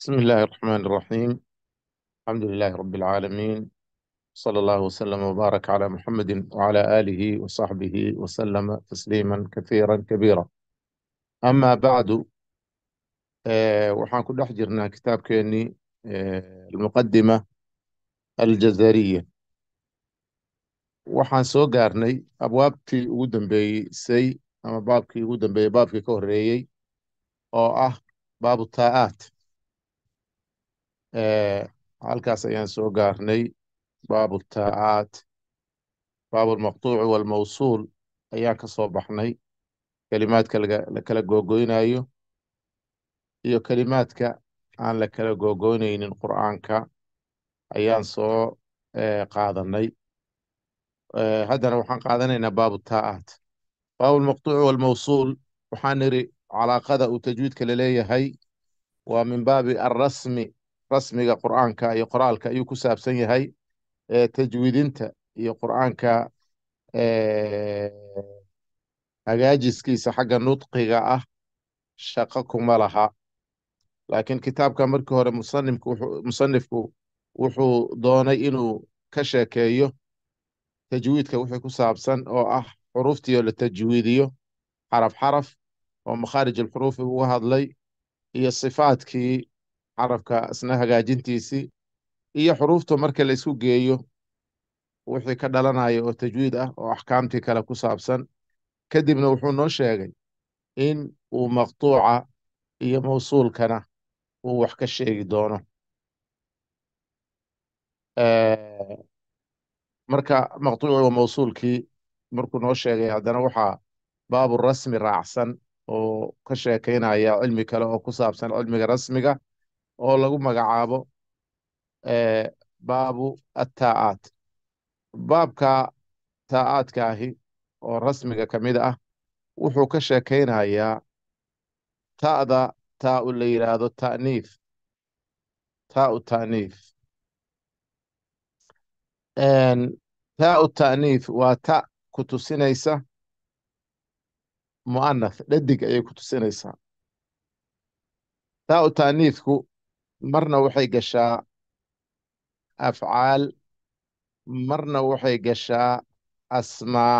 بسم الله الرحمن الرحيم الحمد لله رب العالمين صلى الله وسلم وبارك على محمد وعلى آله وصحبه وسلم تسليما كثيرا كبيرا أما بعد أه كل أحجرنا كتاب كيني آه، المقدمة الجزريه وحان سو قارني أبوابتي ودن بي سي أما بابكي ودن بي بابكي كوريي أو أه باب الطاعات halkaas ayaan soo gaarnay baabu taacaat baabulmaqtuuci walmawsuul ayaan ka soo baxnay kelimaadka la kala googoynayo iyo kelimaadka aan la kala googoynaynin qur'aanka ayaan soo qaadanay haddana waxaan qaadanaynaa baabu taacaat baabulmaqtuuci walmawsuul waxaan niri calaaqada uu tajwiidka la leeyahay waa min baabi alrasmi rasmiga qur'aanka iyo qoraalka ayuu ku saabsan yahay tajwiidinta iyo qur'aanka hagaajiskiisa xagga nudqiga ah shaqo kuma laha laakiin kitaabka markii hore musanifku wuxuu doonay inuu ka sheekeeyo tajwiidka wixii ku saabsan oo ah xuruuftii oo la tajwiidiyo xaraf xaraf oo makhaarij alxuruufi uga hadlay iyo sifaatkii carabka isna hagaajintiisii iyo xuruuftu marka laysku geeyo wixii ka dhalanaya oo tajwiid ah oo axkaamtii kale ku saabsan kadibna wuxuu noo sheegay in uu maqtuuca iyo mawsuulkana uu wax ka sheegi doono marka maqtuuciga mawsuulkii markuu noo sheegay haddana waxaa baabu rasmi raacsan oo ka sheekaynaya cilmi kale oo ku saabsan cilmiga rasmiga oo lagu magacaabo baabu attaacaat baabka taacaadka ahi oo rasmiga ka mid ah wuxuu ka sheekaynayaa ta'da taa u la yidhaahdo ta'niif taa u ta'niif taau u ta'niif waa ta ku tusinaysa mu'anath dhadig ayay ku tusinaysaa taau u ta'niifku marna waxay gashaa afcaal marna waxay gashaa asmaa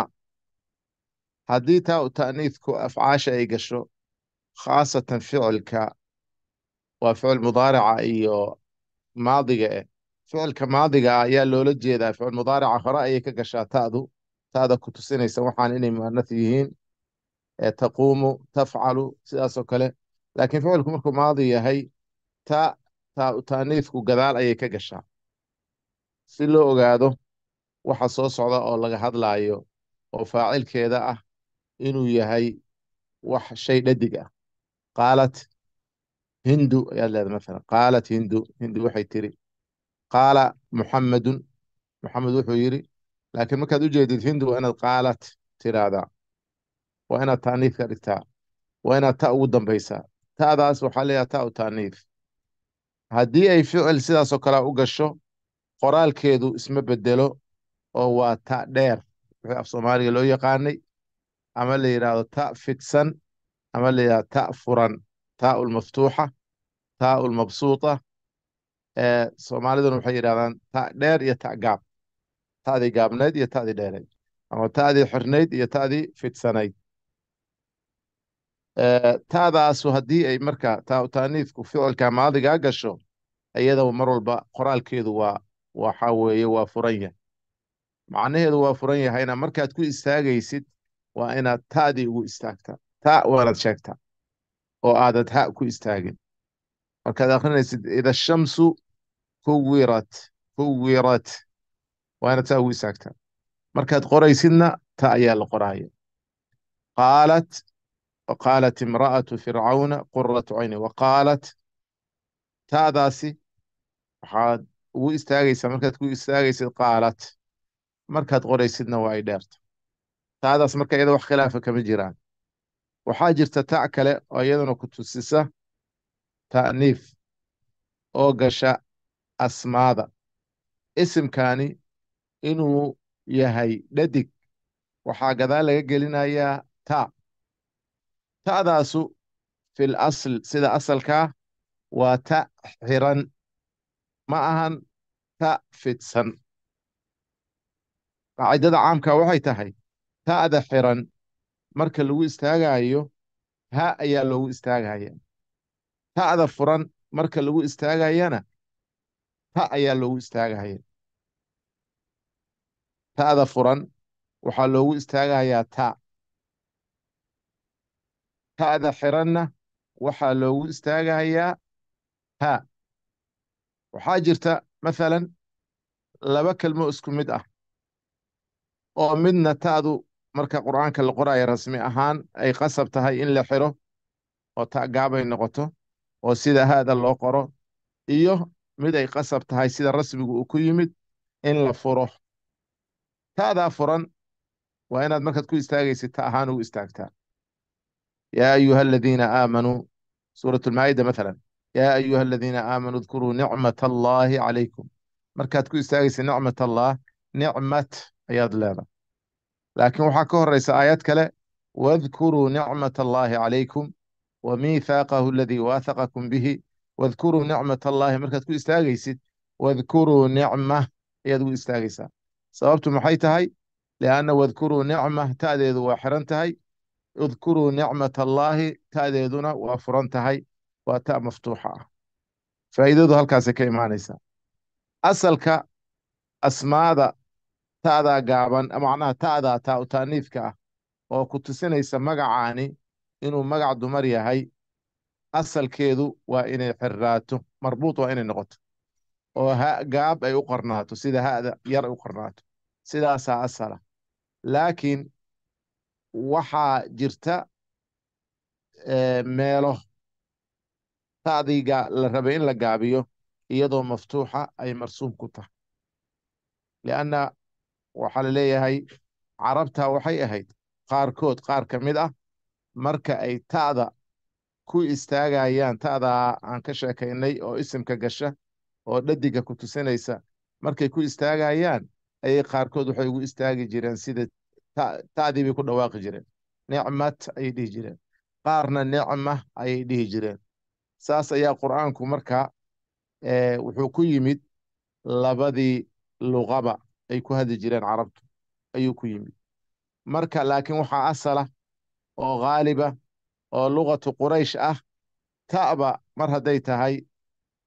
haddii taa u ta'niidku afcaasha ay gasho khaasatan ficilka waa ficil mudaarica iyo maadiga eh ficilka maadiga ah ayaa loola jeedaa ficil mudaarica hore ayay ka gashaa ta'du ta'da ku tusinaysa waxaan inay mu'anath yihiin taquumu tafcalu sidaasoo kale laakiin ficilku markuu maadi yahay ta taaniifku gadaal ayay ka gashaa si loo ogaado waxa soo socda oo laga hadlaayo oo faacilkeeda ah inuu yahay wax shay dhadig ah qaalat hindu ayaad leeda maalan qaalat hindu hindu waxay tiri qaala muxammadun muxamed wuxuu yidhi laakiin markaad u jeedid hindu waa inaad qaalat tiraahdaa waa inaad taaniif ka dhigtaa waa inaad ta ugu dambaysaa ta'daas waxaa leeyahay ta u taaniif haddii ay ficil sidaasoo oo u gasho qoraalkeedu isma bedelo oo waa ta dheer wixii af soomaaliga loo yaqaanay ama la yidhaahdo ta fidsan ama la yidhahdo ta furan taau lmaftuuxa taau lmabsuuta soomaaliduna waxay yidhahdaan ta dheer iyo ta gaab ta'dii gaabnayd iyo ta'dii dheerayd ama ta'dii xirnayd iyo ta'dii fidsanayd taadaasu haddii ay marka taa taaniifku ficilka maadigaa gasho iyada mar walba qoraalkeedu waa waxaa weeye waa furan yahay macnaheedu waa furan yahayna markaad ku istaagaysid waa inaad taadii ugu istaagtaa ta waanad sheegtaa oo aadad ha ku istaagin markaad akrinaysid ida shamsu kuwirat kuwirat waa inaad taa ugu istaagtaa markaad qoraysidna ta ayaa la qoraaya qaalat وqاaلت امرأة فiرcوna qرaة عyni وqاaلaت taadaasi waxaad ugu istaagaysaa markaad ku istaagaysid qaalat markaad qoraysidna waa ay dheerta taadaas marka iyada wax khilaafa kama jiraan waxaa jirta ta' kale oo iyaduna ku tusisa ta'niif oo gasha asmaada isimkani inuu yahay dhadig waxaa gadaal laga gelinayaa ta ta'daasu fil asl sida asalkaa waa ta xiran ma ahan ta fidsan qaacidada caamka waxay tahay ta'da xiran marka lagu istaagaayo ha ayaa loogu istaagaya ta'da furan marka lagu istaagayana ta ayaa loogu istaagaya ta'da furan waxaa loogu istaagayaa ta hada xiranna waxaa loogu istaagayaa ha waxaa jirta mathalan laba kelmo isku mid ah oo midna taadu marka qur'aanka la qoraayo rasmi ahaan ay qasab tahay in la xiro oo ta gaabay noqoto oo sida haada loo qoro iyo mid ay qasab tahay sida rasmigu uu ku yimid in la furo taadaa furan waa inaad markaad ku istaagaysid ta ahaan ugu istaagtaa يا أيها الذين آمنوا سورة المائدة مثلا يا أيها الذين آمنوا اذكروا نعمة الله عليكم markaad ku istaagaysa nicmat allah nicmat ayaad leedahay laakiin waxaa ka horeysa aayad kale wadkuruu nicmat allahi calaykum wa miithaaqahu aladii waathaqakum bihi wadkuruu nicmat allahi markaad ku istaagaysid wadkuruu nicma ayaad ugu istaagaysaa sababtu maxay tahay lianna wadkuruu nicma ta'deedu waa xiran tahay idkuruu nicmat allaahi ta'deeduna waa furan tahay waa ta' maftuuxa ah faa'iidadu halkaasay ka imaanaysaa asalka asmaada ta'daa gaaban macnaha ta'daa taa'u ta'niifka ah oo ku tusinaysa magacaani inuu magac dumar yahay asalkeedu waa inay xirraato marbuut waa inay noqoto oo ha gaab ay u qarnaato sida ha'da yar u qarnaato sidaasaa asala laakiin waxaa jirta meelo tadii la rabay in la gaabiyo iyadoo maftuuxa ay marsuum ku tahay lianna waxaa la leeyahay carabta waxay ahayd qaarkood qaar ka mid ah marka ay ta'da ku istaagayaan ta'daa aan ka sheekaynay oo isimka gasha oo dhadiga ku tusinaysa markay ku istaagayaan ayay qaarkood waxay ugu istaagi jireen sida tadii bay ku dhawaaqi jireen nicmat ayay dhihi jireen qaarna nicma ayay dhihi jireen saas ayaa qur'aanku marka eh, wuxuu ku yimid labadii luqaba ay ku hadli jireen carabtu ayuu ku yimid marka laakiin waxaa asala oo ghaaliba oo luqatu quraysh ah ta'ba mar hadday tahay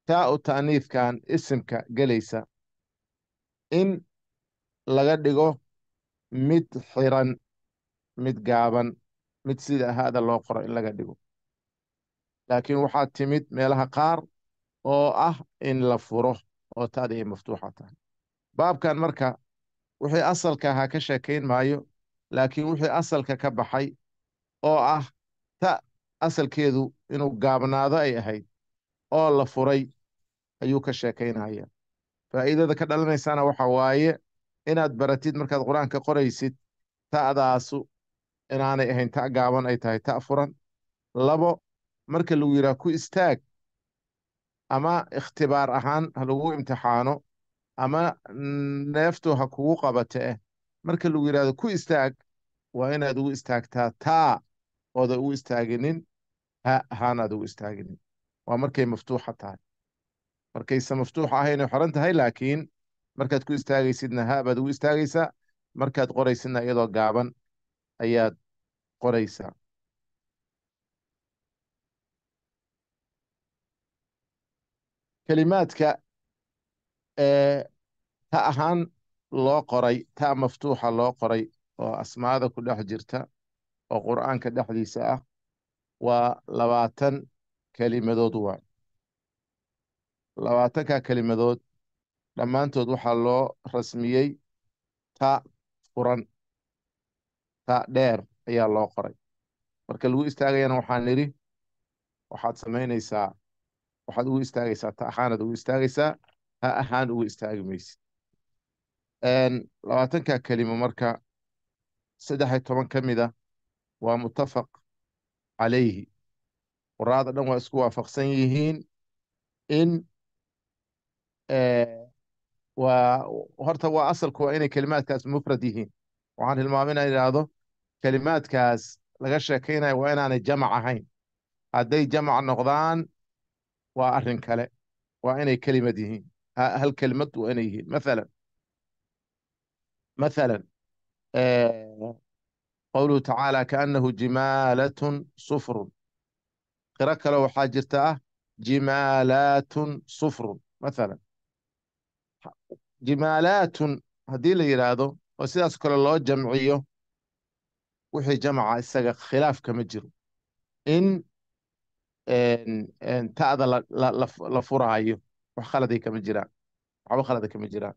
taa u taaniifkan isimka gelaysa in laga dhigo mid xiran mid gaaban mid sida haada loo qoro in laga dhigo laakiin waxaa timid meelaha qaar oo ah in la furo oo taadi ay maftuuxa tahay baabkan marka wixii asalka ahaa ka sheekayn maayo laakiin wixii asalka ka baxay oo ah ta asalkeedu inuu gaabnaado ay ahayd oo la furay ayuu ka sheekaynaya faa'iidada ka dhalanaysaana waxa waaye inaad baratid markaad qur-aanka qoraysid ta'daasu inaanay ahayn ta gaaban ay tahay ta furan labo marka lagu yidhaha ku istaag ama ikhtibaar ahaan ha lagu imtixaano ama neeftu ha kugu qabate eh marka lagu yidhahdo ku istaag waa inaad ugu istaagtaa taa ooda ugu istaaginin ha haanaad ugu istaaginin waa markay maftuuxa tahay markayse maftuuxa ahayna xoran tahay laakiin markaad ku istaagaysidna haa baad ugu istaagaysaa markaad qoraysidna iyadoo gaaban ayaad qoraysaa kelimaadka ta ahaan loo qoray taa maftuuxa loo qoray oo asmaada ku dhex jirta oo qur'aanka dhexdiisa ah waa labaatan kelimadood waa labaatankaa kelimadood dhammaantood waxaa loo rasmiyey ta furan ta dheer ayaa loo qoray marka lagu istaagayana waxaan idhi waxaad samaynaysaa waxaad ugu istaagaysaa ta ahaanaad ugu istaagaysaa ha ahaan ugu istaagi maysid labaatankaa kelimo marka saddexiyo toban ka mid a ah, waa muttafaq calayhi qoraada dhan waa isku waafaqsan yihiin in horta waa asalku waa inay kelimaadkaas mufrad yihiin waxaan hilmaamay inaan idhaahdo kelimaadkaas laga sheekeynaya waa inaanay jamac ahayn hadday jamac noqdaan waa arrin kale waa inay kelimad yihiin hal kelimad waa inay yihiin mathalan mathalan qowluhu tacaala kaannahu jimaalatun sufrun qiro kale waxaa jirta ah jimaalaatun sufrun mathalan jimaalaatun haddii la yidhaahdo oo sidaas kale loo jamciyo wixii jamca isaga khilaaf kama jiro in ta'da la furaayo wax khaladay kama jiraan waxba khalada kama jiraan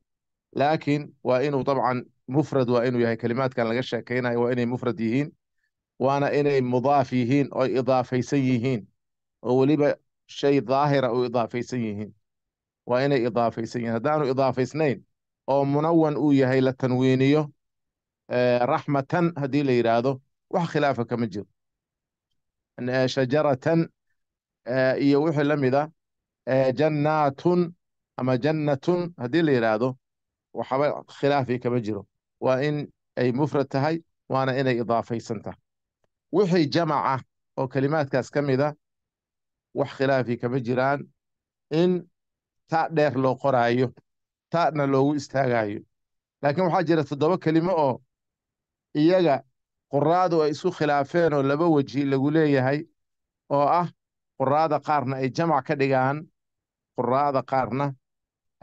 laakiin waa inuu dabcan mufrad waa inuu yahay kelimaadkan laga sheekaynayo waa inay mufrad yihiin waana inay mudaaf yihiin oo idaafaysan yihiin oo weliba shay daahira u idaafaysan yihiin waa inay idaafaysan yihin haddaanu idaafaysnayn oo munawan uu yahay la tanwiiniyo eh, raxmatan haddii la yidhaahdo wax khilaafa kama jiro eh, shajaratan eh, iyo wixii la mida jannaatun ama jannatun haddii la yidhaahdo waxba khilaafi kama jiro waa in ay mufrad tahay waana inay idaafaysan tahay wixii jamaca oo kelimaadkaas ka mida wax khilaafi kama jiraan in taa dheer loo qoraayo taana loogu istaagaayo laakiin waxaa jira toddoba kelimo oo iyaga quraadu ay isu khilaafeen oo laba weji lagu leeyahay oo ah quraada qaarna ay jamac ka dhigaan quraada qaarna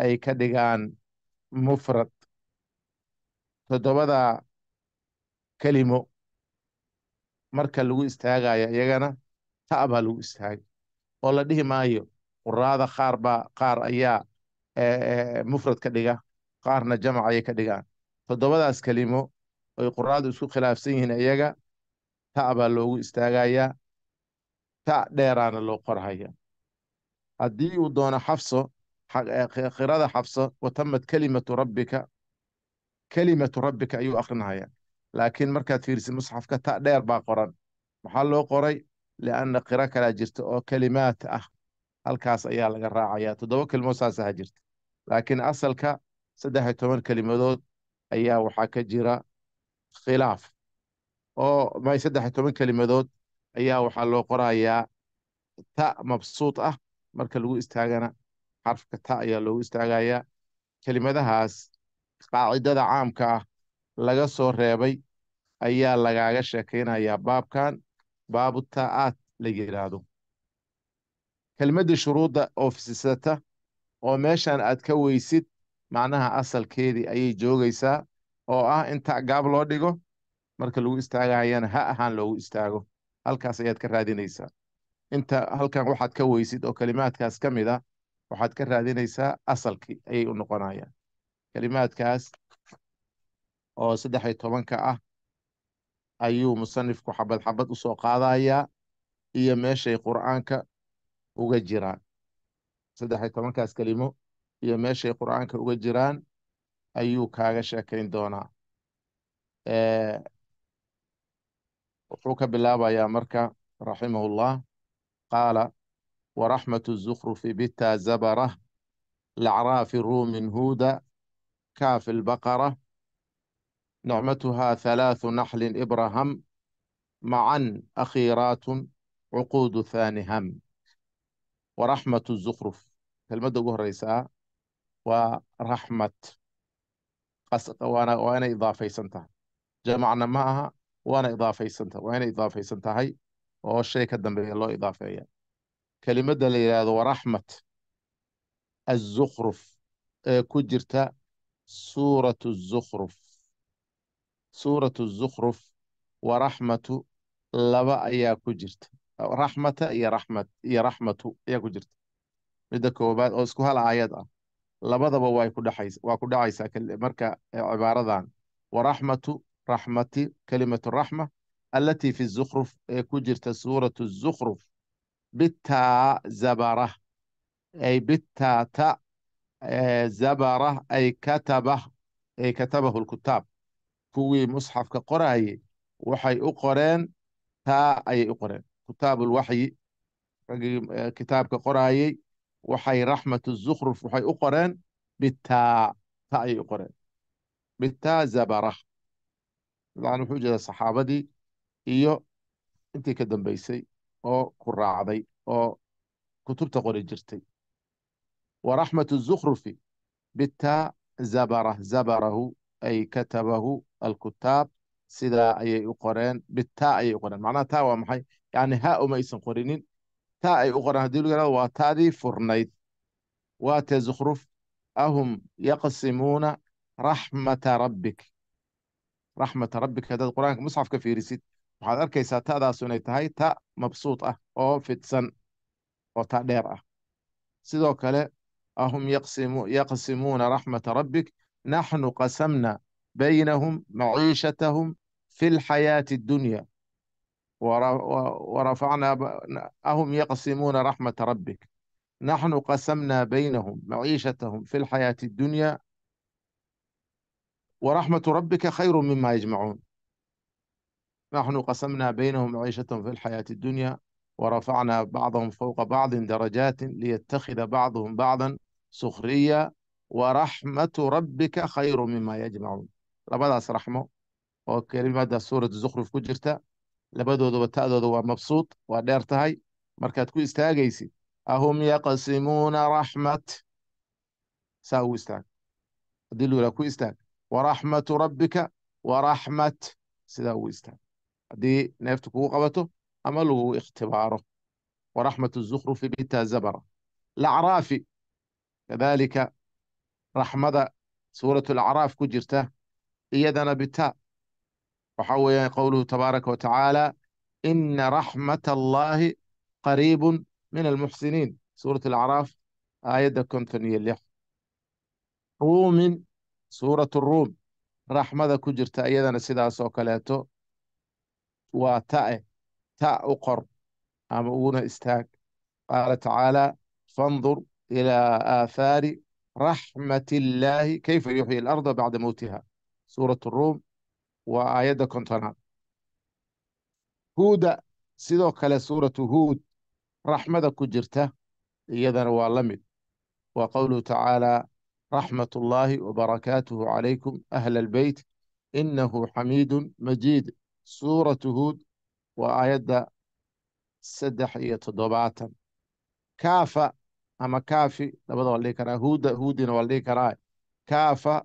ay ka dhigaan mufrad toddobada kelimo marka lagu istaagaayo iyagana ta' baa lagu istaagay oo la dhihi maayo quraada qaarba qaar ayaa eh, eh, mufrad ka dhiga qaarna jamac ayay ka dhigaan toddobadaas kelimo oy quraadu isku khilaafsan yihiin iyaga ta' baa loogu istaagayaa ta' dheeraana loo qorhaya haddii uu doono xafso qirada eh, xafso watamad kelimatu rabbika kelimatu rabbika ayuu akrinahaya laakiin markaad fiirisid musxafka ta' dheer baa qoran maxaa loo qoray lianna qiro kalaa jirta oo kelimaat ah halkaas ayaa laga raacayaa toddoba kelimood saasa ha jirta laakiin asalka saddex iyo toban kelimadood ayaa waxaa ka jira khilaaf oo may saddex iyo toban kelimadood ayaa waxaa loo qorayaa ta mabsuud ah marka lagu istaagana xarfka ta ayaa loogu istaagayaa kelimadahaas qaacidada caamka ah laga soo reebay ayaa lagaaga sheekaynayaa baabkan baabu ta'aat la yidhaahdo kelmaddii shuruudda oo fisisata oo meeshan aad ka weysid macnaha asalkeedii ayay joogaysaa oo ah inta gaab loo dhigo marka lagu istaagahayana ha ahaan loogu istaago halkaas ayaad ka raadinaysaa inta halkan waxaad ka weysid oo kelimaadkaas ka mid a waxaad ka raadinaysaa asalkii ayay u noqonayaan kelimaadkaas oo saddex iyo tobanka ah ayuu musanifku xabad xabad usoo qaadayaa iyo meeshay qur-aanka uga jiraan saddex-iyo tobankaas kelimo iyo meeshay qur-aanka uga jiraan ayuu kaaga sheekayn doonaa wuxuu ka bilaabayaa marka raximahullah qaala waraxmatu الzukrufi bita zabarah lacraafi ruumin huuda kaafi lbaqara نعمتها ثلاث نحل إبرهم معا أخيرات عقود ثاني هم waraxmatu zukhruf kelmadda ugu horreysaa waa raxmat waa inay idaafaysan tahay jamacna ma aha waana idaafaysantaha waa inay idaafaysan tahay oo shay ka dambeeya loo idaafeeya kelimadda la yidhaahdo waraxmat azukruf ee ku jirta suuratu zukruf suuratu zukruf waraxmatu laba ayaa ku jirta raxmata iyo raxmat iyo raxmatu ayaa ku jirta midda koobaad oo isku hal aayad ah labadaba way ku dhaxaysa waa ku dhacaysaa marka cibaaradan wa raxmatu raxmati kalimatu raxma allatii fi zukruf ee ku jirta suuratu zukhruf bitaa zabara ay bitaata zabara ay kataba ay katabahu lkutaab kuwii musxafka qoraayay waxay u qoreen taa ayay u qoreen kutaab alwaxyi raggii kitaabka qoraayey waxay raxmat zukhruf waxay u qoreen bitaa ta ayay u qoreen bitaa zabara dabcan wuxuu jeeda saxaabadii iyo intii ka dambeysay oo ku raacday oo kutubta qori jirtay wa raxmat azukhrufi bitaa zabara zabarahu ay katabahu alkutaab sidaa ayay u qoreen bitaa ayay u qoreen macnaha taa waa maxay yani ha uma aysan qorinin taa ay u qoran hadii lugana waa taadii furnayd waa tee zukhruf ahum yaqsimuuna raxmata rabbik raxmata rabbik haddaad qur-aanka musxaf ka fiirisid waxaad arkaysaa taadaasu inay tahay ta mabsuut ah oo fidsan oo ta dheer ah sidoo kale ahum yaqsimuuna raxmata rabbik naxnu qasamna baynahum maciishatahum fi lxayaati addunya ورفعنا أهم يقسمون رحمة ربك نحن قسمنا بينهم معيشتهم في الحياة الدنيا ورحمة ربك خير مما يجمعون نحن قسمنا بينهم معيشتهم في الحياة الدنيا ورفعنا بعضهم فوق بعض درجات ليتخذ بعضهم بعضا سخرية ورحمة ربك خير مما يجمعون لبدأ رحمه وكلمة سورة الزخرف كجرته labadooduba ta'dooda waa mabsuud waa dheer tahay markaad ku istaagaysid ahum yaqsimuuna raxmat saa ugu istaag haddii lu ku istaag waraxmatu rabbika wa raxmat sidaa ugu istaag haddii neeftu kugu qabato ama lagugu ikhtibaaro waraxmatu zukhrufi bita zabara lacraafi kadaalika raxmada suuratu lacraaf ku jirta iyadana bita وحول قوله تبارك وتعالى إن رحمة الله قريب من المحسنين سورة الأعراف آية دكون ثنية روم سورة الروم رحمة كجرت أيضا سيدا سوكالاتو وتاء تاء أقر أم أونا استاك قال تعالى فانظر إلى آثار رحمة الله كيف يحيي الأرض بعد موتها سورة الروم waa aayadda kontonaad huuda sidoo kale suuratu huud raxmada ku jirta iyadana waa la mid waa qowluhu tacaalaa raxmat ullaahi wabarakaatuhu calaykum ahla albeyt innahu xamiidun majiid suuratu huud waa aayadda saddex iyo toddobaatan kaafa ama kaafi labada waa la dhihi karaa huuda huudina waa la dhihi karaa kaafa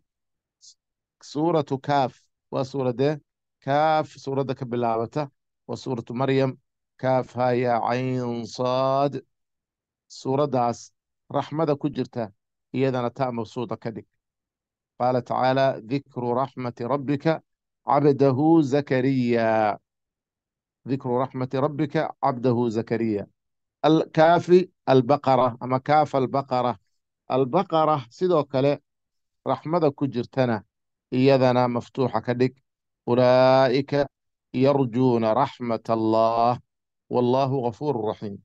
suuratu kaaf waa suuradee kaaf suuradda ka bilaabata waa suuratu maryam kaaf haya caynsaad saad suuraddaas raxmada ku jirta iyadana taa mabsuuda ka dhig qaala tacaala dikru raxmati rabbika cabdahu zakariya dikru raxmati rabbika cabdahu zakariya alkaafi albaqara ama kaaf albaqara albaqara sidoo kale raxmada ku jirtana iyadana maftuuxa ka dhig ulaa'ika yarjuuna raxmat allah wallahu gafuuru raxiim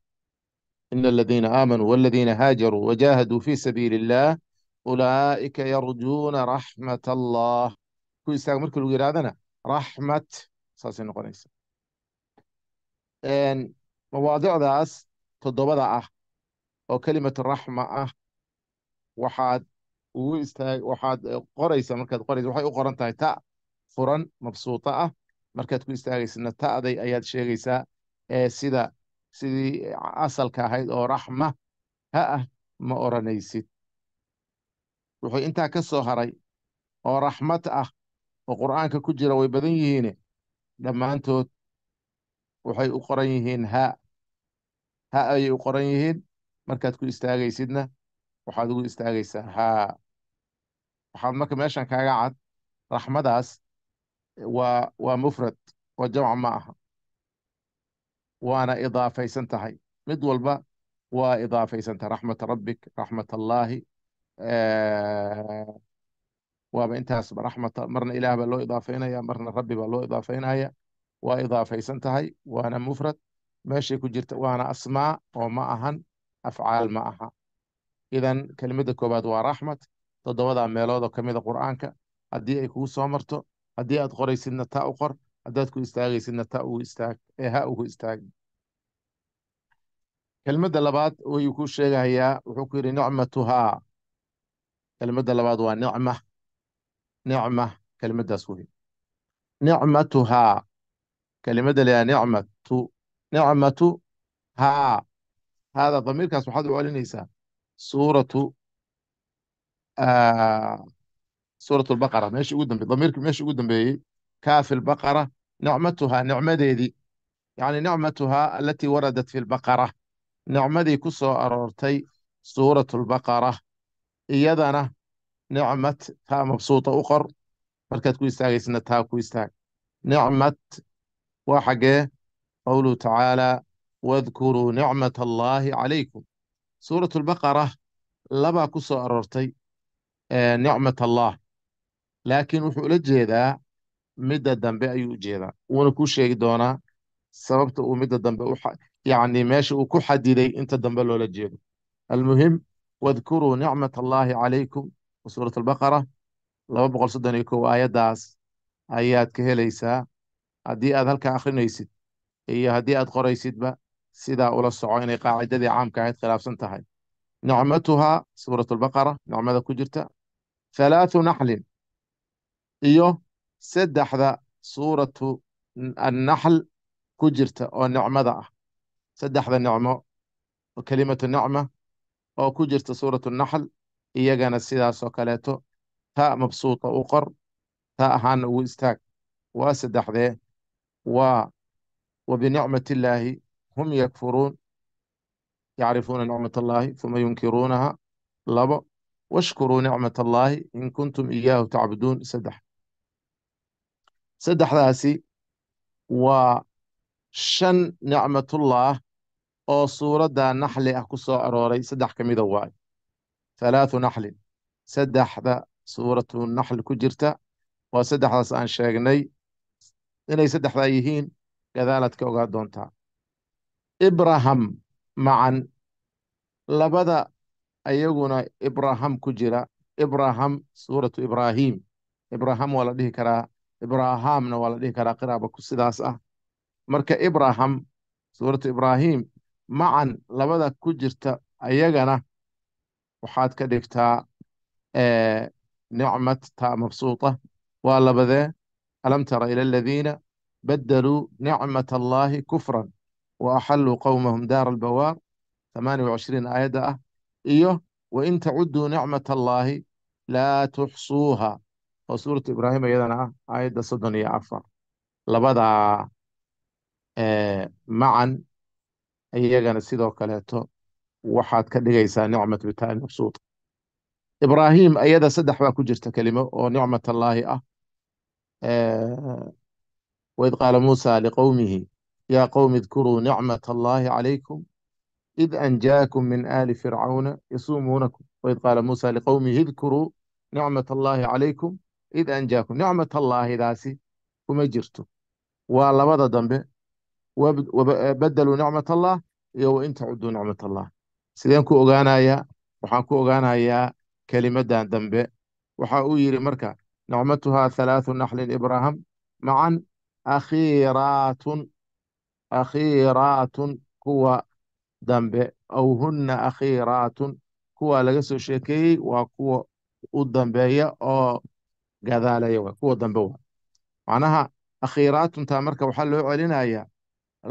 ina aladiina aamanuu waladiina haajaruu wajaahaduu fii sabiili illaah ulaa'ika yarjuuna raxmat allah ku istaag markii lagu yidhahdana raxmat saasay noqonaysa mawaadicdaas toddobada ah oo kelimatu raxma ah waxaad ugu istaag waxaad eh, qoraysa markaad qoraysa waxay u qoran tahay ta furan mabsuuta ah markaad ku istaagaysana ta'day ayaad sheegaysaa ee eh, sida sidii asalka ahayd oo raxma ha ah ma oranaysid wuxuu intaa ka soo haray oo raxmad ah oo qur-aanka ku jira way badan yihiine dhammaantood waxay u qoran yihiin ha ha ayay u qoran yihiin markaad ku istaagaysidna waxaad ugu istaagaysaa haa waxaad marka meeshan kaaga cad raxmadaas waa mufrad oo jamc ma aha waana idaafaysan tahay mid walba waa idaafaysan tahay raxmata rabbik raxmat allaahi waaba intaasba raxmata marna ilaah baa loo idaafaynaya marna rabbi baa loo idaafaynaya waa idaafaysan tahay waana mufrad meeshay ku jirta waana asmaa oo ma ahan afcaal ma aha idan kelimada koobaad waa raxmat toddobadaa meelood oo mid a ah qur'aanka haddii ay kugu soo marto haddii aad qoraysidna taa u qor haddaad ku istaagaysidna ta ugu istaag ee ha ugu istaag kelmadda labaad wayuu ku sheegahayaa wuxuu ku yidhi nicmatuhaa kelmadda labaad waa nicma nicma kelmaddaas wey nicmatuhaa kelimadda layaa nicmatu nicmatu haa haada damiirkaas waxaad u celinaysaa suuratu suuratlbaqara meeshii ugu dambe damiirkii meeshii ugu dambeeyey kaa fi lbaqara nicmatuhaa nicmadeedii yacni nicmatuhaa alatii waradat fi lbaqara nicmadii ku soo aroortay suuratulbaqara iyadana nicmat taa mabsuuta u qor markaad ku istaagaysna taa ku istaag nicmad waa xaggee qowluhu tacaala wadkuruu nicmat allaahi calaykum suuratu suuratulbaqara labaa ku soo aroortay nicmat allah laakiin wuxuu ula jeedaa midda dambe ayuu u jeedaa wuuna kuu sheegi doonaa sababta uu midda dambe yani meesha uu ku xadiday inta dambe loola jeedo almuhim wadkuruu nicmat allahi calaykum suurat albaqara laba boqol soddon iyo kow aayaddaas ayaad ka helaysaa haddii aad halkaa akrinaysid iyo haddii aad qoraysidba sidaa ula soco inay qaacidadii caamka ahayd khilaafsan tahay nicmatuhaa suurat albaqara nicmada ku jirta halaathu naxlin iyo saddexda suuratu annaxl ku jirta oo nicmada ah saddexda nicmo kelimatu nicma oo ku jirta suuratu naxl iyagana sidaasoo kaleeto taa mabsuuta u qor taa ahaana ugu istaag waa saddexdee waa wabinicmati illaahi hum yakfuruun yacrifuuna nicmat allaahi uma yunkiruunaha labo washkuruu nicmat allaahi in kuntum iyaahu tacbuduun saddex saddexdaasi waa shan nicmatullah oo suuradda naxli ah ku soo arooray saddex ka mida waay halaathu naxlin saddexda suuratu naxl ku jirta waa saddexdaas aan sheegnay inay saddexdaa yihiin gadaalaad ka ogaa doontaa ibraham Macan labada ayaguna Ibraham ku jira Ibraham suuratu Ibrahim Ibraham waa la dhihi karaa Ibrahamna waa la dhihi karaa qiraaba sidaas ah marka Ibraham suuratu Ibrahim macan labada ku jirta ayagana waxaad ka dhigtaa eh, nicmat taa mabsuuta waa labadee alam tara ila aladiina baddaluu nicmat allahi kufran وأحلوا قومهم دار البوار 28 آية ah iyo وإن تعدوا نعمة الله لا تحصوها oo suurة إبراهيم iyadana ah آيada soddon iyo afar labadaa macan iyagana sidoo kaleeto waxaad ka dhigaysaa nicmat bitaai mabsuuط ibraahim ayada saddex baa ku jirta kelimo oo nicmat allaahi ah waid qaala muusa liqowmihi يا قوم اذكروا نعمة الله عليكم إذ أنجاكم من آل فرعون يصومونكم وإذ قال موسى لقومه اذكروا نعمة الله عليكم إذ أنجاكم نعمة الله daasi kuma jirto waa labada dambe badeluu نacmaة الlah iyo wain tacuduu نacmaة الlah sideen ku ogaanayaa waxaan ku ogaanayaa kelimadan dambe waxa uu yidhi marka نacmatuhaa ثaلaaثu naxlin ibraham macan akhiiraatun akhiiraatun kuwa dambe aw hunna akhiiraatun kuwa laga soo sheekeeyey waa kuwa u dambeeya oo gadaalaya wa kuwa dambe wa macnaha akhiiraatuntaa marka waxaa loo celinayaa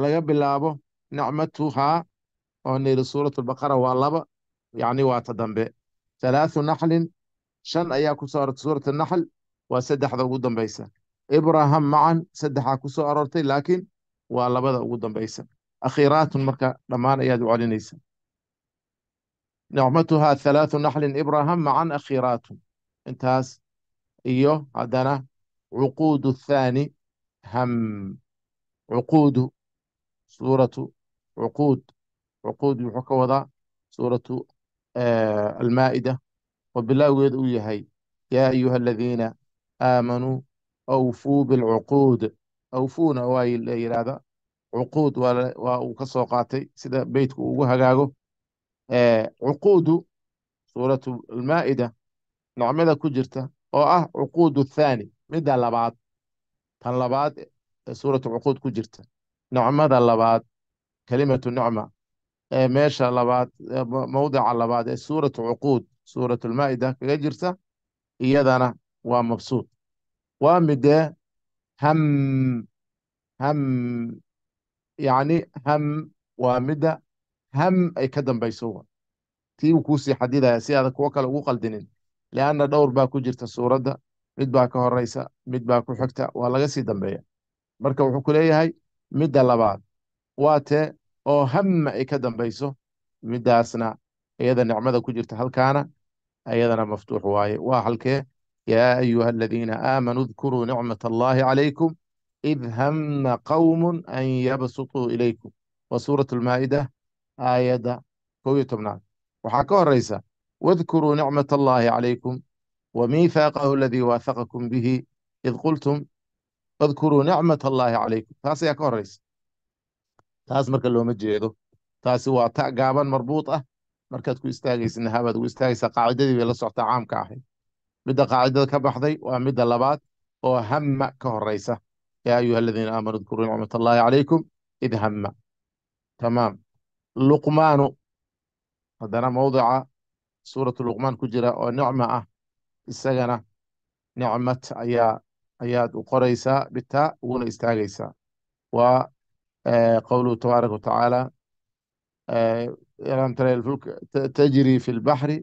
laga bilaabo nicmatuhaa oo niri suurat waa laba yacni waata dambe halaathu naxlin shan ayaa ku soo arortay suurat naxl waa saddexda ugu dambaysa ibraham macan saddexaa ku soo aroortay laakiin waa labada ugu dambaysa akhiraatun marka dhammaan ayaad u celinaysa nicmatuhaa halaathu naxlin ibraham macan akhiraatun intaas iyo haddana cuquudu thaani ham cuquudu suuratu cuquud cuquud wuxuu ka wadaa suuratu eh, almaa'ida oo bilowgeed uu yahay yaa ayuha aladiina aamanuu awfuu bilcuquud awfuuna waa la yidhaahdaa cuquud waa uu ka soo qaatay sida beytka uu ugu hagaago cuquudu suuratu almaa'ida nacmada ku jirta oo ah cuquudu thaani midda labaad tan labaad ee suuratu cuquud ku jirta nacmada labaad kelimatu nacma ee meesha labaad mowdica labaad ee suuratu cuquud suuratu lmaaida kaga jirta iyadana waa mabsuud waa middee هم هم يعني ham waa ham ay ka dambayso tii uu kuusii xadidaya si aada kuwo kale ugu qaldinin leanna dhowr baa ku jirta suuradda mid baa ka horeysa mid baa ku xigta waa laga sii dambeeya marka wuxuu ku leeyahay midda labaad waa te oo hamma ay ka dambayso middaasna iyada nicmada ku jirta halkaana iyadana maftuux waaye waa halkee يا أيها الذين آمنوا اذكروا نعمة الله عليكم إذ هم قوم أن يبسطوا إليكم وسورة المائدة آية قوية منعد وحكوها الرئيسة واذكروا نعمة الله عليكم وميثاقه الذي واثقكم به إذ قلتم اذكروا نعمة الله عليكم تاسي يا كوريس تاس مركا لو مجيدو تاسي waa ta مربوطة marbuut ah إنها ku istaagaysa nahabaad ku istaagaysaa qaacidadii bay la midda qaacidada ka baxday waa midda labaad oo hamma ka horeysa yaa ayuha aladiina aamanuu dkuruu nicmat allahi calaykum id hamma tamaam luqmaanu haddana mowdica suuratu luqmaan ku jira oo nicma ah isagana nicmat ayaa ayaad u qoraysaa bitaa uguna istaagaysaa waa eh, qowluhu tabaaraka wa tacaala tara eh, tajri fi lbaxri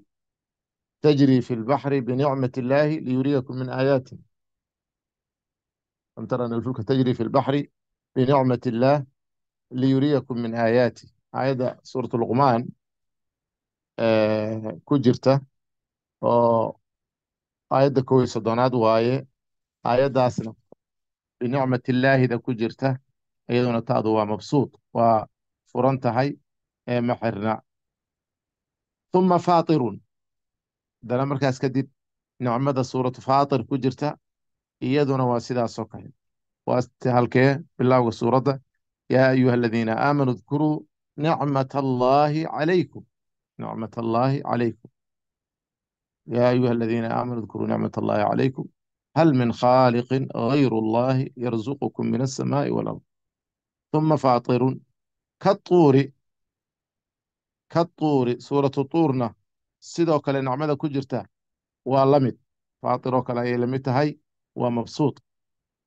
تجري في البحر بنعمة الله ليريكم من آياته أم ترى أن الفلك تجري في البحر بنعمة الله ليريكم من آياته ayada suuratu luqmaan ku jirta oo ayadda kow iyo soddonaad waaye ayaddaasna binicmati illaahida ku jirta iyaduna taadu waa mabsuud waa furan tahay ee ma xirna دلا مركاس كدب نوع مدى صورة فاطر كجرتا إيادونا واسدا سوكاين واست هالكي بالله صورة يا أيها الذين آمنوا اذكروا نعمة الله عليكم نعمة الله عليكم يا أيها الذين آمنوا اذكروا نعمة الله عليكم هل من خالق غير الله يرزقكم من السماء والأرض ثم فاطر كالطور كالطور سورة طورنا sidoo kale nacmada ku jirta waa la mid faatiroo kale ayay la mid tahay waa mabsuud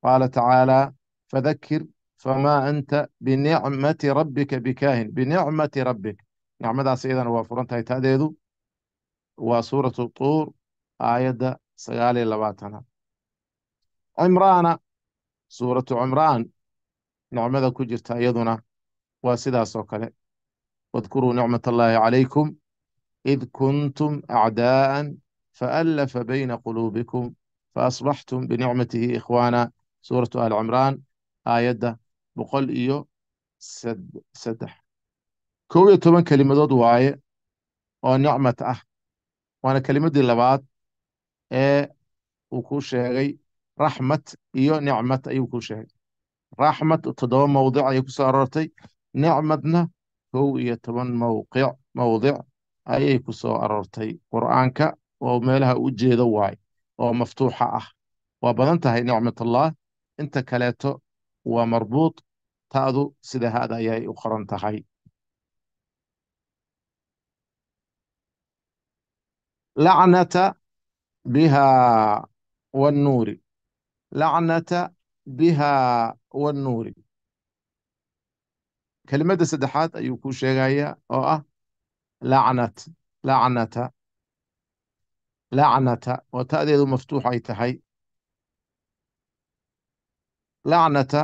qaala tacaalaa fadakir famaa anta binicmati rabbika bikaahin binicmati rabbik nicmadaas iyadana waa furan tahay tadeedu waa suuratu tuur aayadda sagaal iyo labaatanaad cimraana suuratu cimraan nicmada ku jirta iyaduna waa sidaas oo kale wadkuruu nicmat allaahi calaykum إذ كنتم أعداء فألف بين قلوبكم فأصبحتم بنعمته إخوانا سورة آل عمران aayadda boqol iyo saddex kow iyo toban kelimadood waaye oo nicmat ah waana kelimaddii labaad ee uu kuu sheegay raxmat iyo nicmat ayuu kuu sheegay raxmat toddoba mowdic ayay ku soo aroortay nicmadna kow iyo toban mowqic mowdic ayay ku soo aroortay qur'aanka oo meelaha u jeedo waay oo maftuuxa ah waa badan tahay nicmatullah inta kaleeto waa marbuut ta'du sida haada ayay u qoran tahay lacnata biha wannuuri lacnata biha wannuuri kelimadda saddexaad ayuu kuu sheegayaa oo ah lacnat lacnata lacnata oo ta'deedu maftuux ay tahay lacnata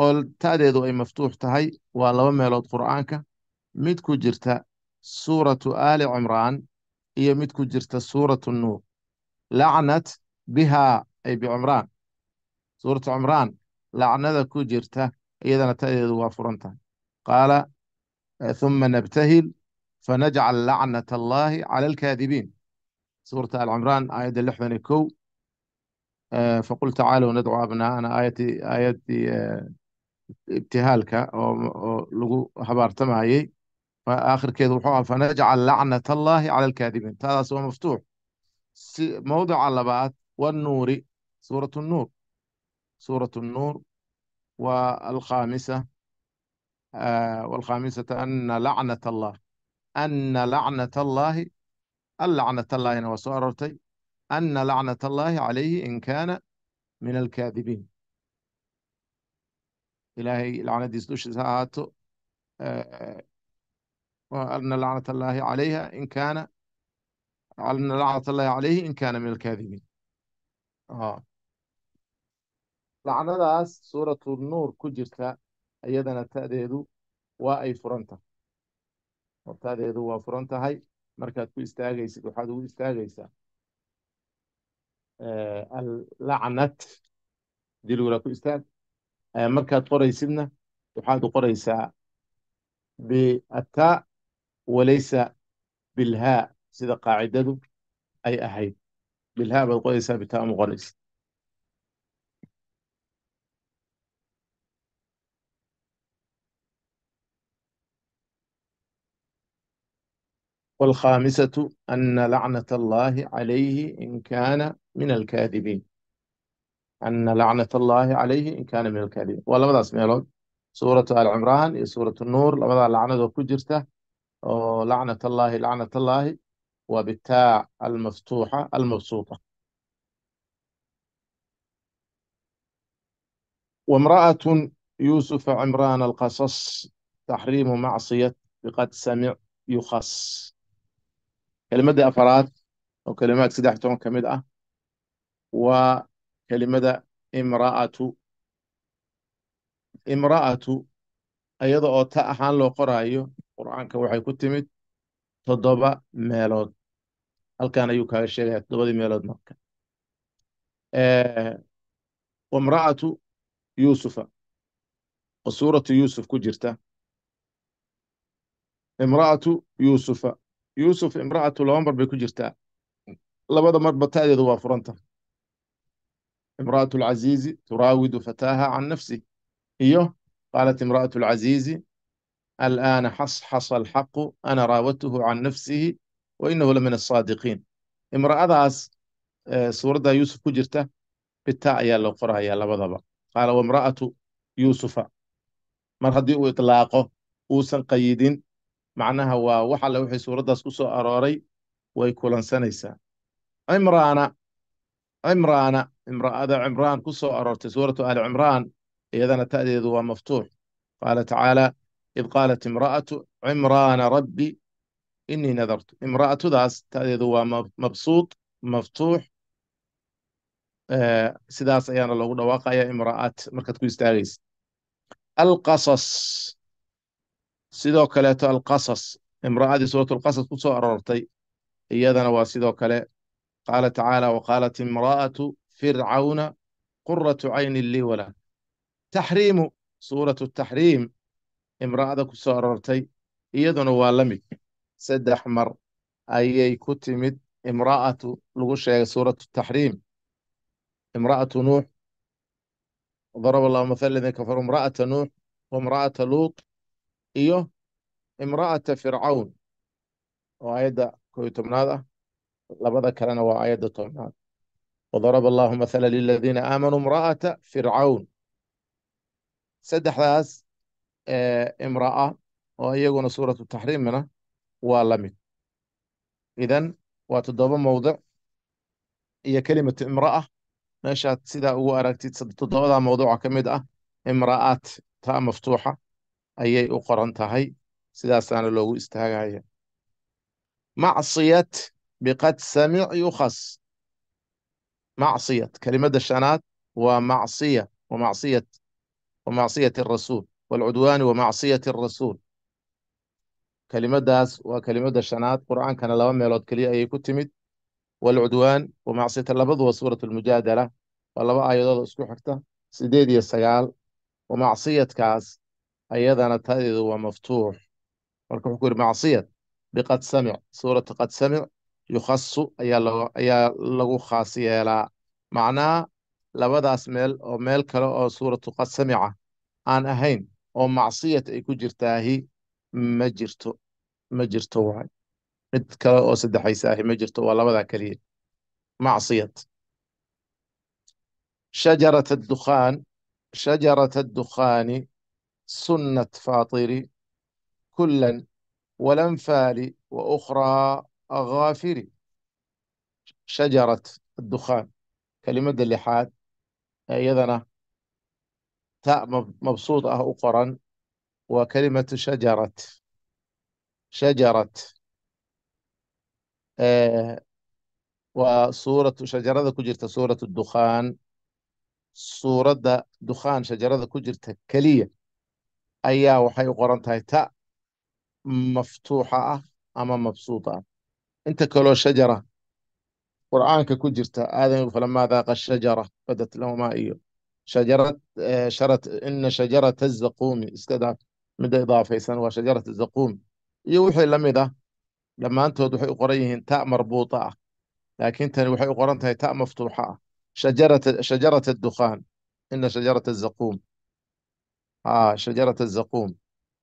oo ta'deedu ay maftuux tahay waa laba meelood qur'aanka mid ku jirta suuratu aali cimraan iyo mid ku jirta suuratu nuur lacnat bihaa ay bicumraan suuratu cimraan lacnada ku jirta iyadana ta'deedu waa furan tahay qaala thuma nabtahil fanajcal lacnat allahi cala alkaadibiin suurata alcimraan aayadda lixdan iyo kow faqul tacaalow nadcu abnaana aayadii aayadii ibtihaalka oo lagu habaartamayey aakhirkeedu wuxuu aha fanajcal lacnat allahi cala alkaadibiin taadaas waa maftuux si mowdica labaad wannuuri suuratu nuur suuratu nuur waa alkhaamisa walkhaamisata ana lacnat allah ana lacnat allaahi an lacnat allaahina waa soo aroortay anna lacnat allaahi calayhi in kaana min alkaadibiin ilaahay lacnadiis dushiis ha ahaato ana lacnat allaahi calayha in kaana ana lacnat allaahi calayhi in kaana min alkaadibiin lacnadaas suuratu nuur ku jirta iyadana ta'deedu waa ay furan furanta hortaadeedu waa furan tahay markaad ku istaagaysid waxaad ugu istaagaysaa eh, allacnat dilula ku istaag eh, markaad qoraysidna waxaad u qoraysaa biataa walaysa bilhaa sida qaacidadu ay ahayd bilhaa baad qoraysaa bitaa ma qoraysid والخامسة أن لعنة الله عليه إن كان من الكاذبين أن لعنة الله عليه إن كان من الكاذبين ولمداس ميلود سورة آل عمران إيه سورة النور لمدا لعنة كجرته لعنة الله لعنة الله وبالتاء المفتوحة المبسوطة وامرأة يوسف عمران القصص تحريم معصية بقد سمع يخص كلمة أفراد وكلمات سيدة حتون كمدأة وكلمة دي امرأة امرأة أيضا أو تأحان لو قرأيو قرآن كوحي كتمد تضبا ميلود هل كان يوكا الشيء يعني تضبا دي ميلود مكة أه يوسف وسورة يوسف كجرته امرأة يوسف yuusuf imra'atu laba mar bay ku jirtaa labada mar bataadeedu waa furanta imra'atu alcaziizi turaawidu fataaha can nafsi iyo qaalat imra'atu alcaziizi alana xasxasa alxaqu ana raawatuhu can nafsihi wainahu inahu la min asaadiqiin imra'adaas suuradda yuusuf ku jirta bitaa ayaa loo qorayaa labadaba qaala wamra'atu yuusufa mar haddii uu itlaaqo uusan qayidin macnaha waa wax alle wixii suuraddaas ku soo arooray way kulansanaysaa cimraana cimraana imra'ada cimraan ku soo aroortay suuratu aali cimraan iyadana ta'deedu waa maftuux qaala tacaala id qaalat imra'atu cimraana rabbi inii nadartu imra'atudaas ta'deedu waa mabsuud maftuux sidaas ayaana loogu dhawaaqaya imra'at markaad ku istaagaysa alqasas sidoo kaleeto alqasas imra'adii suuratulqasas ku kusoo aroortay iyadana waa sidoo kale qaala tacaala waqaalat imra'atu fircauna quratu cayni lii wala taxriimu suuratu taxriim imra'ada ku soo aroortay iyaduna waa la mid saddex mar ayay ku timid imra'atu lagu sheegay suuratu taxriim imra'atu nuux daraba allahu mathala idin kafaru imra'ata nuux wa imra'ata luut iyo imra'ata fircawn oo aayadda ko tobnaad ah labada kalena waa aayadda tobnaad wadaraba allahu mathala liladiina aamanuu imra'ata fircawn saddexdaas imra'a oo iyaguna suuratu taxriimina waa la mid idan waa toddoba mowdic iyo kelimatu imra'a meeshaad sidaa ugu aragtid toddobadaa mowduca ka mid ah imra'aat taa maftuuxa ayay u qoran tahay sidaasaana loogu istaagaya macsiyad biqad samic yukhas macsiyat kelimadda shanaad waa macsiya wamacsiyat wamacsiyati arasuul waalcudwaani wamacsiyati rasuul kelimaddaas waa kelimadda shanaad qur'aankana laba meelood keliya ayay ku timid waalcudwaan wamacsiyata labaduwa suuratu almujaadala waa laba aayadood oo isku xigta sideed iyo sagaal wamacsiyadkaas ayadana tadeedu waa maftuux marka wuxuu ku yidhi macsiyad biqad samic suurata qad samic yukhasu ayaa loo ayaa lagu khaas yeelaa macnaa labadaas meel oo meel kale oo suuratu qad samica aan ahayn oo macsiyad ay ku jirtaahi ma jirto ma jirto waay mid kale oo saddexaysa ahi ma jirto waa labadaa keliya macsiyad shajarata dukhaan shajarata dukhaani سنة فاطري كلا والأنفال وأخرى أغافري شجرة الدخان كلمة اللحاد آه، يذنة تاء مبسوطة أقرا وكلمة شجرة شجرة آه وصورة شجرة كجرت سورة الدخان سورة دخان شجرة كجرت كلية ayaa waxay u qoran tahay ta maftuuxa ah ama mabsuuta ah inta kaloo shajara qur'aanka ku jirta aadam falamaa daaqa shajara badat lahumaa iyo shajarad eh, sharat ina shajarata zaquumi iska midda idaafaysan waa shajarata zaquum iyo wixii la mid ah dhammaantood waxay u qoran yihiin ta marbuuta ah laakiin tani waxay u qoran tahay ta maftuuxa ah shajarat shajarata dukhaan ina shajarata zaquum آه شجرة الزقوم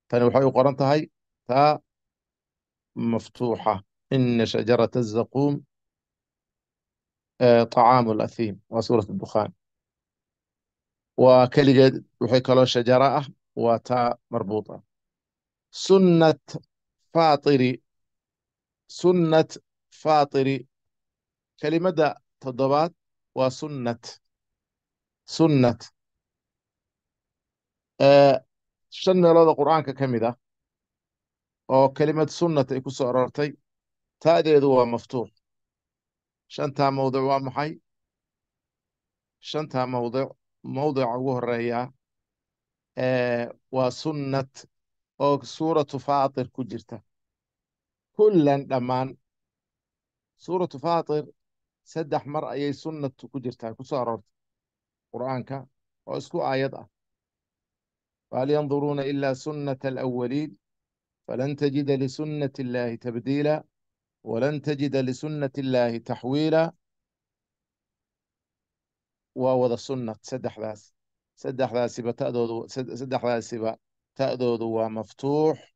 تاني وحي قرنت هاي تا مفتوحة إن شجرة الزقوم آه، طعام الأثيم وسورة الدخان وكلي قد وحي كلو شجرة وتا مربوطة سنة فاطري سنة فاطري كلمة تضبات وسنة سنة shan meeloodoo qur'aanka ka mid ah oo kelimad sunnat ay ku soo aroortay taadeedu waa maftuux shantaa mowdic waa maxay shantaa mowdic mowdica ugu horeeyaa waa sunnat oo suuratu faatir ku jirta kullan dhammaan suuratu faatir saddex mar ayay sunnatu ku jirtaa ku soo aroortay qur'aanka oo isku aayad ah فهل ينظرون إلا سنة الأولين فلن تجد لسنة الله تبديلا ولن تجد لسنة الله تحويلا ووضع السنة سدح ذاس سدح ذاس بتأذو سدح ذاس بتأذو ومفتوح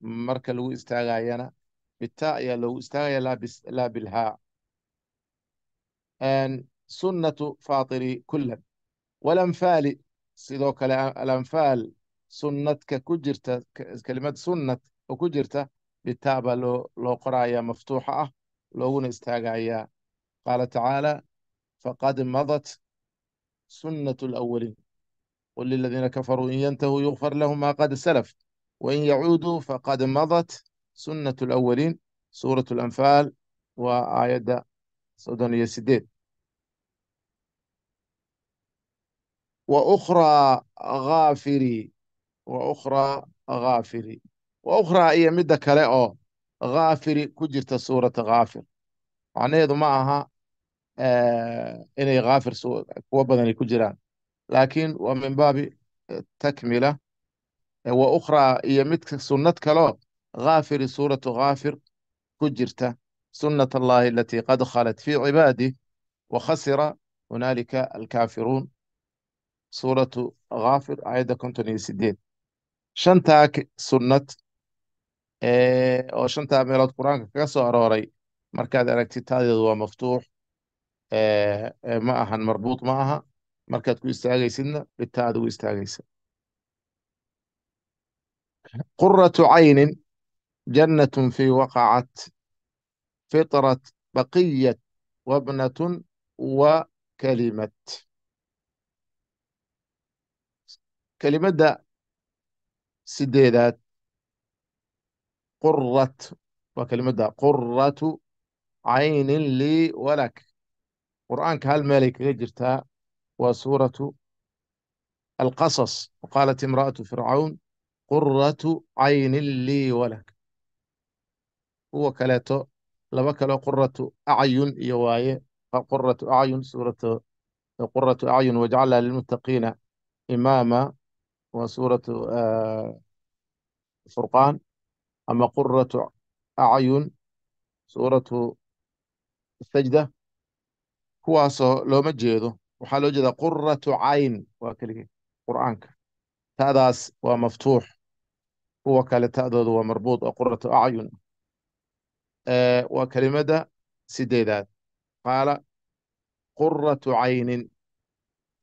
مرك لو استعاينا بالتأي لو استعيا لا بس لا بالهاء أن سنة فاطري كلا ولم فالي sidoo kale alanfaal sunnadka ku jirta kelimad sunnad oo ku jirta bitaa loo loo qorayaa maftuuxa ah looguna istaagayaa qaala tacaala faqad madat sunnat alawaliin qul liladiina kafaruu in yantahuu yukfar lahum ma qad salaf wain yacuuduu faqad madat sunnat alawaliin suuratu alanfaal waa aayadda soddon iyo sideed waukhraa haafiri wa ukhraa haafiri wa ukhraa iyo midda kale oo haafiri ku jirta suurata haafir macnaheedu ma aha inay haafir kuwo badani ku jiraan laakiin waa min baabi takmila wa ukhraa iyo mid sunnad kaleo haafiri suuratu haafir ku jirta sunnat allahi alatii qad khalat fii cibaadih wa hunaalika alkaafiruun سورة غافر آية كنتني سديد شن تاك سنة إيه أو شن تاك ميلاد القرآن كسو أروري مركز أنك تتالي هو مفتوح إيه إيه معها مربوط معها مركز كويس تاغي سنة بالتالي ويس تاغي سنة قرة عين جنة في وقعت فطرة بقية وابنة وكلمة kelimadda sideedaad qurat waa kelimada quratu caynin lii walak qur'aanka hal meelay kaga jirtaa waa suuratu alqasas waqaalat imra'atu fircawn quratu caynin lii walak kuwa kaleeto laba kaleo quratu acyun iyo waaye quratu acyun suuratu quratu acyun wajcalha lilmuttaqiina imaama وسورة الفرقان أما قرة أعyun suuratu sajda kuwaasoo looma jeedo waxaa loo jeedaa quratu cayn waa keligee qur'aanka ta'daas waa maftuux kuwa kale ta'dooda waa marbuud oo quratu acyun ah waa kelimadda sideedaad qaala quratu caynin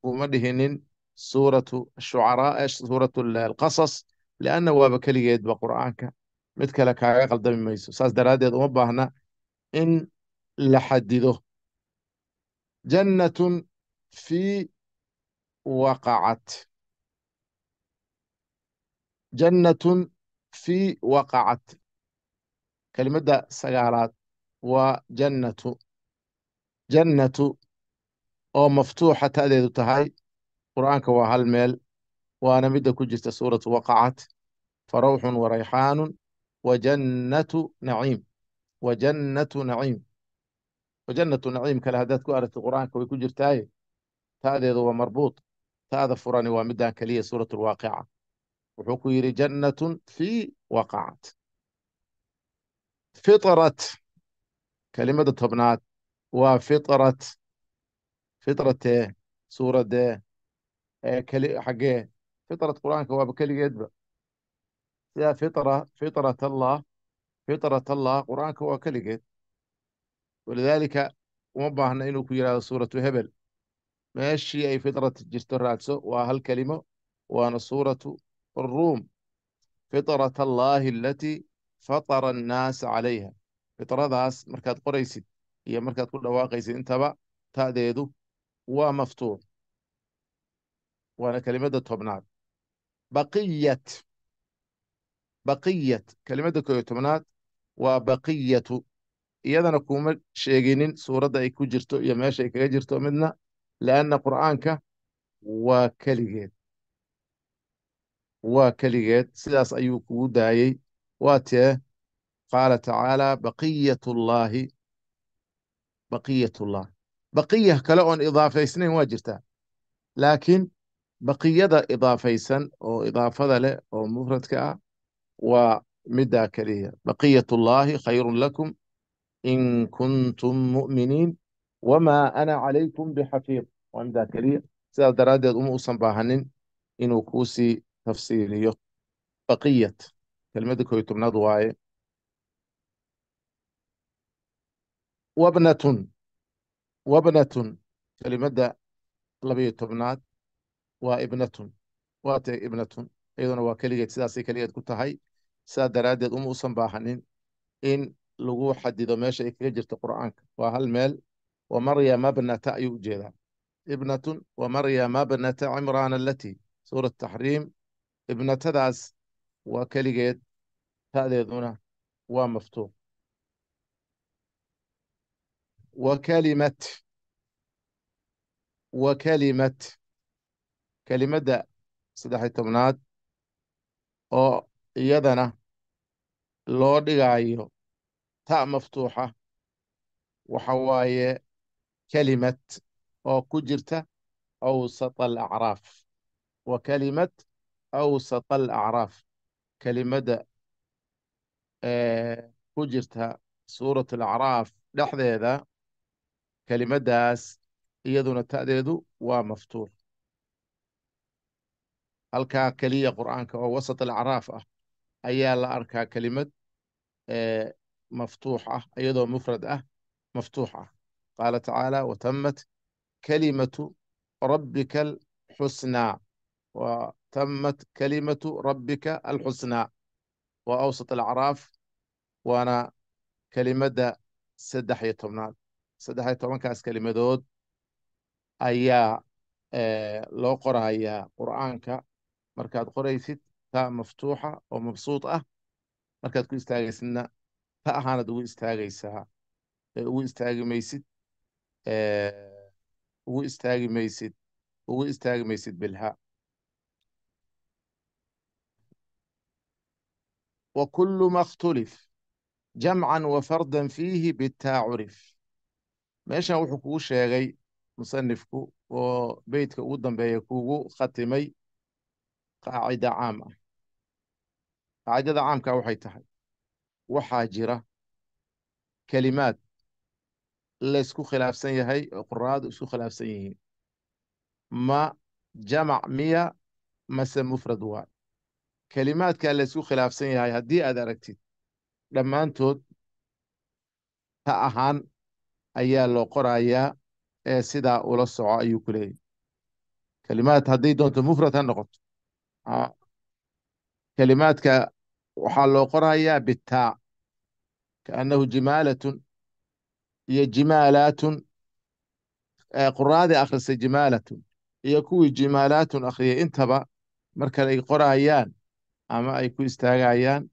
kuma dhihinin suuratu shucaraa suuratu alqasas leanna waaba keligeedba qur'aanka mid kale kaaga qaldami mayso saas daraaddeed uma baahna in la xadido jannatun fii waqacat jannatun fii waqacat kelimadda sagaalaad waa jannatu jannatu oo maftuuxa ta'deedu tahay qur'aanka waa hal meel waana midda ku jirta suuratu waqacat farawxun wa rayxaanun warayxaanun wajannatu naciim jannatu naciim wa jannatu naciim kale haddaad ku aragtid qur'aanka way ku jirtaaye taadeedu waa marbuut taada furani waa middaan keliya suuratu lwaaqica wuxuu ku yidhi jannatun fii waqacat fitrat kelimadda tobnaad waa fitrat fitratee suuraddee آه، حقين فطرة قرآنك بكل يدبع يا فطرة فطرة الله فطرة الله قرآنك وكل ولذلك ومباهنا إنه كيرا سورة هبل ماشي أي فطرة وهل كلمة وأنا سورة الروم فطرة الله التي فطر الناس عليها فطرة ذاس مركات قريسي هي مركات كل واقيسي انتبع تأديدو ومفتوح waana kelimada tobnaad baqiyat baqiyat kelimada ko iyo tobnaad waa baqiyatu iyadana kuma sheeginin suuradda ay ku jirto iyo meesha ay kaga jirto midna leanna qur'aanka waa keligeed waa keligeed sidaas ayuu kugu daayey waa tee qaala tacaalaa baqiyatullaahi baqiyatullah baqiya kale oon idaafaysnayn waa jirtaa laakiin baqiyada idaafaysan oo idaafada leh oo mufradka ah waa middaa keliya baqiyat اllahi khayrun lakum in kuntum mu'miniin wamaa ana calaykum bixafiid waa middaa keliya sidaas daraaddeed uma usan baahanin inuu kuu sii tafsiiliyo baqiyat kelmadda koy tobnaad waaye wabnatun wabnatun kelimadda labayo tobnaad waa ibnatun waate ibnatun iyaduna waa keligeed sidaasay keligeed ku tahay sidaa daraaddeed uma usan baahanin in lagu xadido meesha ay kaga jirta qur-aanka waa hal meel wa maryama bnata ayuu ujeedaa ibnatun wa maryama bnata cimraan alatii suurat taxriim ibnatadaas waa keligeed tadeeduna waa maftuux wa kalimat wa kalimat kelimada saddex-iy tobnaad oo iyadana loo dhigayo ta maftuuxa waxa waaye kelimad oo ku jirta awsat alacraaf wa kelimad awsat alacraaf kelimada ku jirta suurat alacraaf dhexdeeda kelimadaas iyaduna ta'deedu waa maftuux هل كلية قرآنك أو وسط العرافة أه. أيا لا أركا كلمة آه، مفتوحة أيضا مفردة أه. مفتوحة قال تعالى وتمت كلمة ربك الحسنى وتمت كلمة ربك الحسنى وأوسط العراف وأنا كلمة سدحية تمنال سدحية تمنال نعم. كاس كلمة دود أيا لو قرأ أيا قرآنك markaad qoraysid taa maftuuxa oo mabsuud ah markaad ku istaagaysidna ta ahaanad ugu istaagaysaa ugu istaagi maysid ugu istaagimaysid maysid ugu istaagi maysid bilha وكل ما اختلف جمعا وفردا fiihi بالتا curif meeshan wuxuu kugu sheegay musanifku oo beydka ugu dambeeya kugu khatimay qaacida caam ah qaacidada caamkaa waxay tahay waxaa jira kelimaad laysku khilaafsan yahay oo quraadu isku khilaafsan yihiin ma jamac miya mase mufrad waay kelimaadkaa laysku khilaafsan yahay haddii aad aragtid dhammaantood ta ahaan ayaa loo qorayaa ee sidaa ula soco ayuu ku leeyahy kelimaad hadday doonto mufrad ha noqoto kelimaadka waxaa loo qorayaa bitaa kaannahu jimaalatun iyo jimaalaatun quraadii akhrisay jimaalatun iyo kuwii jimaalaatun akhriyay intaba markale ay qorayaan ama ay ku istaagayaan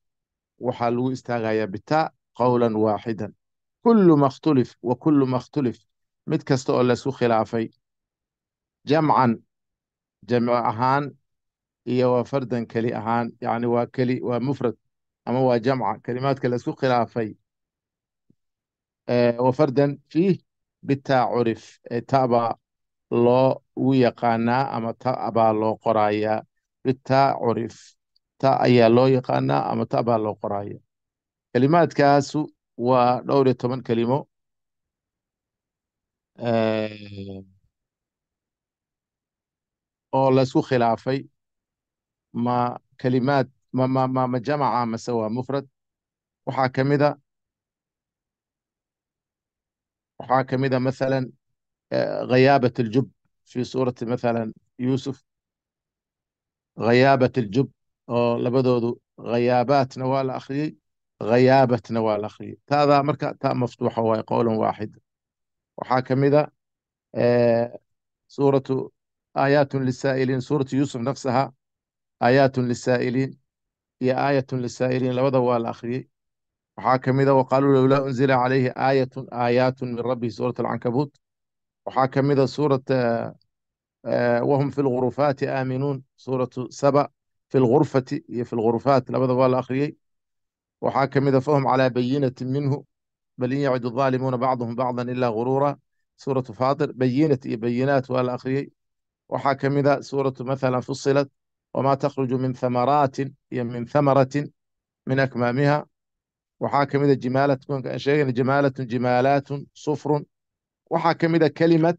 waxaa lagu istaagayaa bitaa qowlan waaxidan kullu makhtulif wa kullu makhtulif mid kasta oo laysku khilaafay jamcan jamci ahaan iyo waa fardan keli ahaan yani waa keli waa mufrad ama waa jamca kelimaadka laisku khilaafay wa fardan fiih bitaa curif ee tabaa loo ugu yaqaanaa ama tabaa loo qorayaa bitaa curif ta ayaa loo yaqaanaa ama ta baa loo qoraaya kelimaadkaasu waa dhowr iyo toban kelimo oo laisku khilaafay ما كلمات ما ما ما ما جمع ما سوا مفرد وحاكم إذا وحاكم إذا مثلا آه، غيابة الجب في سورة مثلا يوسف غيابة الجب آه، لبدو غيابات نوال أخي غيابة نوال أخي هذا مركز تاء مفتوحة وهي قول واحد وحاكم إذا آه، سورة آيات للسائلين سورة يوسف نفسها آيات للسائلين هي آية للسائلين لو ضوى الأخري وحاكم إذا وقالوا لولا أنزل عليه آية آيات من ربه سورة العنكبوت وحاكم إذا سورة آه، آه، وهم في الغرفات آمنون سورة سبأ في الغرفة هي في الغرفات لو ضوى الأخري وحاكم إذا فهم على بينة منه بل إن يعد الظالمون بعضهم بعضا إلا غرورا سورة فاطر بينة بينات والأخري وحاكم إذا سورة مثلا فصلت وما تخرج من ثمرات هي من ثمرة من أكمامها وحاكم إذا جمالة تكون جمالة جمالات صفر وحاكم إذا كلمة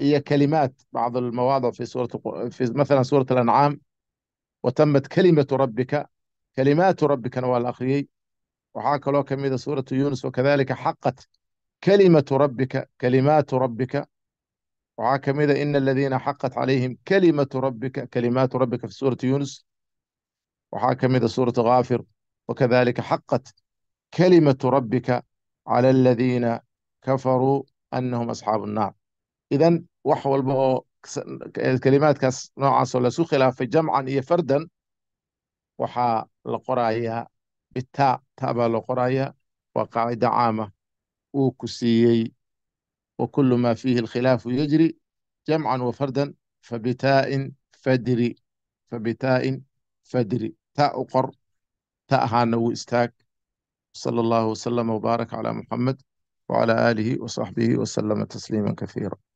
هي كلمات بعض المواضع في سورة في مثلا سورة الأنعام وتمت كلمة ربك كلمات ربك نوال الأخري وحاك لو كم إذا سورة يونس وكذلك حقت كلمة ربك كلمات ربك وعا إذا إن الذين حقت عليهم كلمة ربك كلمات ربك في سورة يونس وعا إذا سورة غافر وكذلك حقت كلمة ربك على الذين كفروا أنهم أصحاب النار إذا وحو الكلمات كلمات كاس نوعا ولا سو خلاف جمعا هي فردا وحا لقرايا بالتاء تابا لقرايا وقاعدة عامة وكسيي وكل ما فيه الخلاف يجري جمعا وفردا فبتاء فدري فبتاء فدري تاء قر تاء هانو استاك صلى الله وسلم وبارك على محمد وعلى آله وصحبه وسلم تسليما كثيرا